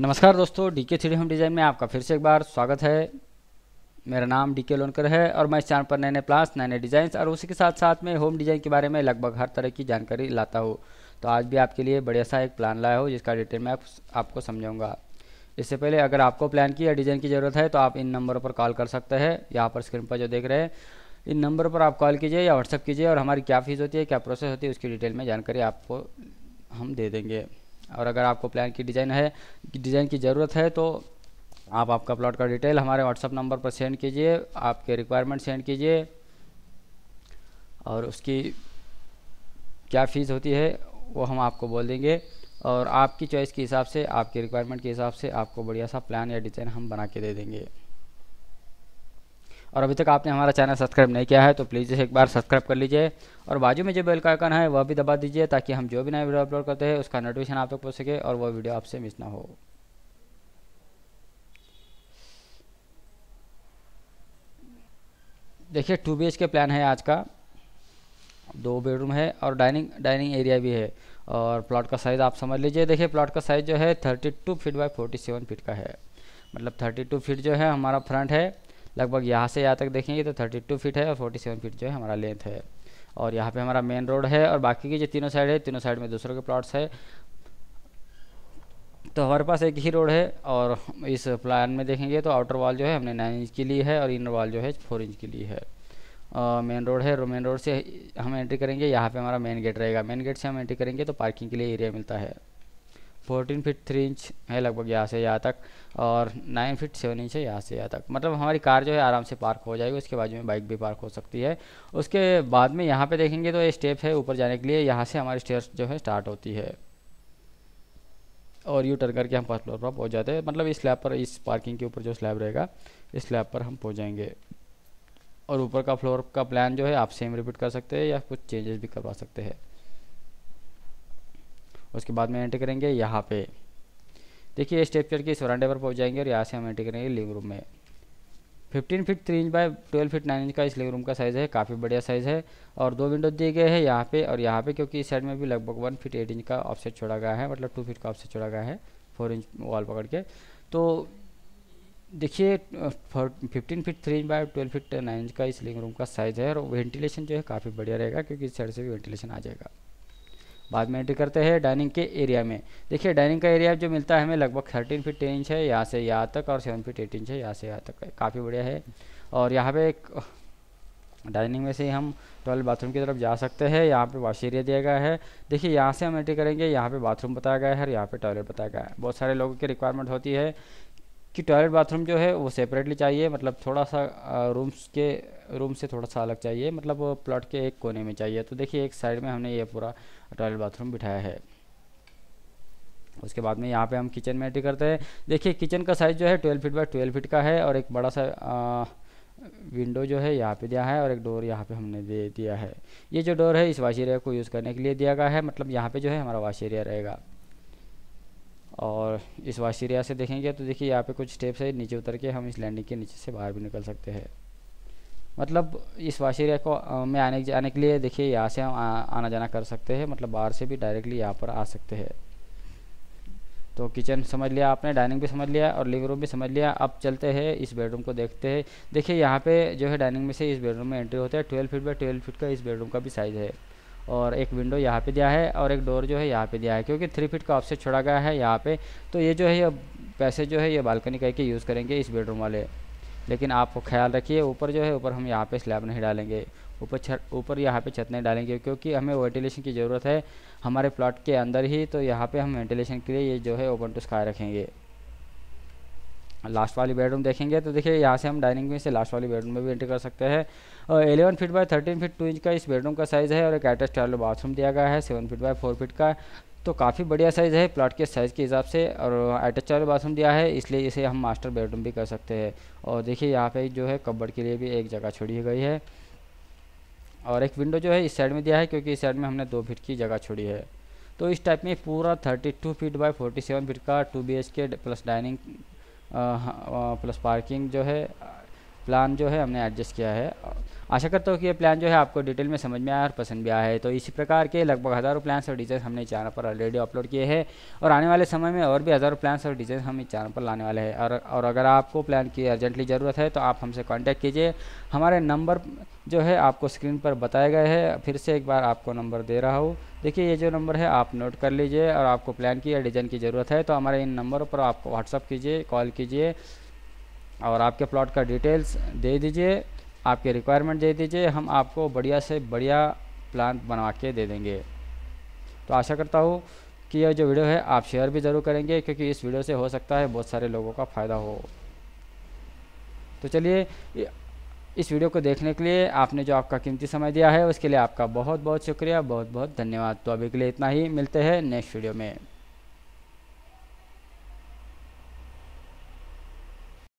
नमस्कार दोस्तों डी के थ्री होम डिज़ाइन में आपका फिर से एक बार स्वागत है मेरा नाम डी के लोनकर है और मैं इस चैनल पर नए नए प्लान्स नए नए डिज़ाइन और उसी के साथ साथ में होम डिज़ाइन के बारे में लगभग हर तरह की जानकारी लाता हूँ तो आज भी आपके लिए बढ़िया सा एक प्लान लाया हो जिसका डिटेल मैं आप, आपको समझाऊँगा इससे पहले अगर आपको प्लान की या डिज़ाइन की ज़रूरत है तो आप इन नंबरों पर कॉल कर सकते हैं यहाँ पर स्क्रीन पर जो देख रहे हैं इन नंबर पर आप कॉल कीजिए या व्हाट्सअप कीजिए और हमारी क्या फ़ीस होती है क्या प्रोसेस होती है उसकी डिटेल में जानकारी आपको हम दे देंगे और अगर आपको प्लान की डिज़ाइन है डिज़ाइन की ज़रूरत है तो आप आपका प्लॉट का डिटेल हमारे व्हाट्सअप नंबर पर सेंड कीजिए आपके रिक्वायरमेंट सेंड कीजिए और उसकी क्या फ़ीस होती है वो हम आपको बोल देंगे और आपकी चॉइस के हिसाब से आपकी रिक्वायरमेंट के हिसाब से आपको बढ़िया सा प्लान या डिज़ाइन हम बना के दे देंगे और अभी तक आपने हमारा चैनल सब्सक्राइब नहीं किया है तो प्लीज़ इसे एक बार सब्सक्राइब कर लीजिए और बाजू में जो बेल का आइकन है वह भी दबा दीजिए ताकि हम जो भी नया वीडियो अपलोड करते हैं उसका नोटिफिकेशन आप तक पहुँच सके और वह वीडियो आपसे मिस ना हो देखिए टू बी के प्लान है आज का दो बेडरूम है और डाइनिंग डाइनिंग एरिया भी है और प्लॉट का साइज़ आप समझ लीजिए देखिए प्लॉट का साइज़ जो है thirty two feet by forty seven feet का है मतलब थर्टी टू फीट जो है हमारा फ्रंट है लगभग यहाँ से यहाँ तक देखेंगे तो थर्टी टू फीट है और फोर्टी सेवन फीट जो है हमारा लेंथ है और यहाँ पे हमारा मेन रोड है और बाकी की जो तीनों साइड है तीनों साइड में दूसरों के प्लॉट्स है तो हमारे पास एक ही रोड है और इस प्लान में देखेंगे तो आउटर वॉल जो है हमने नाइन इंच की ली है और इनर वॉल जो है फोर इंच की ली है मेन रोड है मेन रोड से हम एंट्री करेंगे यहाँ पे हमारा मेन गेट रहेगा मेन गेट से हम एंट्री करेंगे तो पार्किंग के लिए एरिया मिलता है फोर्टीन फिट थ्री इंच है लगभग यहाँ से यहाँ तक और नाइन फिट सेवन इंच है यहाँ से यहाँ तक मतलब हमारी कार जो है आराम से पार्क हो जाएगी उसके बाजू में बाइक भी पार्क हो सकती है उसके बाद में यहाँ पे देखेंगे तो ये स्टेप है ऊपर जाने के लिए यहाँ से हमारी स्टेयर जो है स्टार्ट होती है और यू टर्न करके हम फर्स्ट फ्लोर पर पहुँच जाते हैं मतलब इस स्लैब पर इस पार्किंग के ऊपर जो स्लैब रहेगा इस स्लैब पर हम पहुँच जाएंगे और ऊपर का फ्लोर का प्लान जो है आप सेम रिपीट कर सकते हैं या कुछ चेंजेस भी करवा सकते हैं उसके बाद में एंटर करेंगे यहाँ पे देखिए स्टेप करके इस वरांडे पर पहुँच जाएंगे और यहाँ से हम एंटर करेंगे लिविंग रूम में fifteen feet three inch by 12 feet nine inch का इस लिविंग रूम का साइज़ है काफ़ी बढ़िया साइज़ है और दो विंडो दिए गए हैं यहाँ पे और यहाँ पे क्योंकि इस साइड में भी लगभग वन फीट एट इंच का ऑफसेट छोड़ा गया है मतलब टू फीट का ऑफसेट छोड़ा गया है फोर इंच वॉल पकड़ के तो देखिए fifteen feet three inch by twelve feet nine inch का इस लिविंग रूम का साइज़ है और वेंटिलेशन जो है काफ़ी बढ़िया रहेगा क्योंकि इस साइड से भी वेंटिलेशन आ जाएगा बाद में एंट्री करते हैं डाइनिंग के एरिया में देखिए डाइनिंग का एरिया जो मिलता है हमें लगभग थर्टीन फीट टेन इंच है यहाँ से यहाँ तक और सेवन फीट एट इंच है यहाँ से यहाँ तक काफ़ी बढ़िया है और यहाँ पे एक डाइनिंग में से हम टॉयलेट बाथरूम की तरफ जा सकते हैं यहाँ पे वॉश एरिया दिया गया है देखिए यहाँ से हम एंट्री करेंगे यहाँ पर बाथरूम बताया गया है और यहाँ पर टॉयलेट बताया गया है बहुत सारे लोगों की रिक्वायरमेंट होती है कि टॉयलेट बाथरूम जो है वो सेपरेटली चाहिए मतलब थोड़ा सा रूम्स के रूम से थोड़ा सा अलग चाहिए मतलब प्लॉट के एक कोने में चाहिए तो देखिए एक साइड में हमने ये पूरा टॉयलेट बाथरूम बिठाया है उसके बाद में यहाँ पे हम किचन में एंट्री करते हैं देखिए किचन का साइज़ जो है twelve feet by twelve feet का है और एक बड़ा सा आ, विंडो जो है यहाँ पे दिया है और एक डोर यहाँ पे हमने दे दिया है ये जो डोर है इस वाश एरिया को यूज़ करने के लिए दिया गया है मतलब यहाँ पे जो है हमारा वाश एरिया रहेगा और इस वाश एरिया से देखेंगे तो देखिए यहाँ पे कुछ स्टेप्स है नीचे उतर के हम इस लैंडिंग के नीचे से बाहर भी निकल सकते हैं मतलब इस वाशी एरिया को में आने जाने के लिए देखिए यहाँ से हम आना जाना कर सकते हैं मतलब बाहर से भी डायरेक्टली यहाँ पर आ सकते हैं तो किचन समझ लिया आपने डाइनिंग भी समझ लिया और लिविंग रूम भी समझ लिया अब चलते हैं इस बेडरूम को देखते हैं देखिए यहाँ पे जो है डाइनिंग में से इस बेडरूम में एंट्री होता है twelve feet by twelve feet का इस बेडरूम का भी साइज़ है और एक विंडो यहाँ पे दिया है और एक डोर जो है यहाँ पर दिया है क्योंकि थ्री फीट का ऑप्शन छोड़ा गया है यहाँ पर तो ये जो है ये पैसे जो है ये बालकनी करके यूज़ करेंगे इस बेडरूम वाले लेकिन आप ख्याल रखिए ऊपर जो है ऊपर हम यहाँ पे स्लैब नहीं डालेंगे ऊपर छत ऊपर यहाँ पे छत नहीं डालेंगे क्योंकि हमें वेंटिलेशन की ज़रूरत है हमारे प्लॉट के अंदर ही तो यहाँ पे हम वेंटिलेशन के लिए ये जो है ओपन टू स्काई रखेंगे लास्ट वाली बेडरूम देखेंगे तो देखिए यहाँ से हम डाइनिंग में से लास्ट वाली बेडरूम में भी एंटर कर सकते हैं और eleven feet by thirteen feet two inch का इस बेडरूम का साइज़ है और एक अटैच टॉयलेट बाथरूम दिया गया है seven feet by four feet का तो काफ़ी बढ़िया साइज़ है प्लाट के साइज़ के हिसाब से और अटैच वाले बाथरूम दिया है इसलिए इसे हम मास्टर बेडरूम भी कर सकते हैं और देखिए यहाँ पे जो है कब्बड़ के लिए भी एक जगह छोड़ी गई है और एक विंडो जो है इस साइड में दिया है क्योंकि इस साइड में हमने दो फीट की जगह छोड़ी है तो इस टाइप में पूरा thirty two feet by forty seven feet का two B H K plus dining plus parking जो है प्लान जो है हमने एडजस्ट किया है आशा करता हूँ कि ये प्लान जो है आपको डिटेल में समझ में आया और पसंद भी आया है तो इसी प्रकार के लगभग हज़ारों प्लान्स और डिजाइन हमने चैनल पर ऑलरेडी अपलोड किए हैं और आने वाले समय में और भी हज़ारों प्लान्स और डिजाइन हम इस चैनल पर लाने वाले हैं और, और अगर आपको प्लान की अर्जेंटली ज़रूरत है तो आप हमसे कॉन्टैक्ट कीजिए हमारे नंबर जो है आपको स्क्रीन पर बताया गया है फिर से एक बार आपको नंबर दे रहा हूँ देखिए ये जो नंबर है आप नोट कर लीजिए और आपको प्लान की या डिजाइन की ज़रूरत है तो हमारे इन नंबरों पर आप व्हाट्सअप कीजिए कॉल कीजिए और आपके प्लॉट का डिटेल्स दे दीजिए आपके रिक्वायरमेंट दे दीजिए हम आपको बढ़िया से बढ़िया प्लान बनवा के दे देंगे तो आशा करता हूँ कि यह जो वीडियो है आप शेयर भी ज़रूर करेंगे क्योंकि इस वीडियो से हो सकता है बहुत सारे लोगों का फ़ायदा हो तो चलिए इस वीडियो को देखने के लिए आपने जो आपका कीमती समय दिया है उसके लिए आपका बहुत बहुत शुक्रिया बहुत बहुत धन्यवाद तो अभी के लिए इतना ही मिलते हैं नेक्स्ट वीडियो में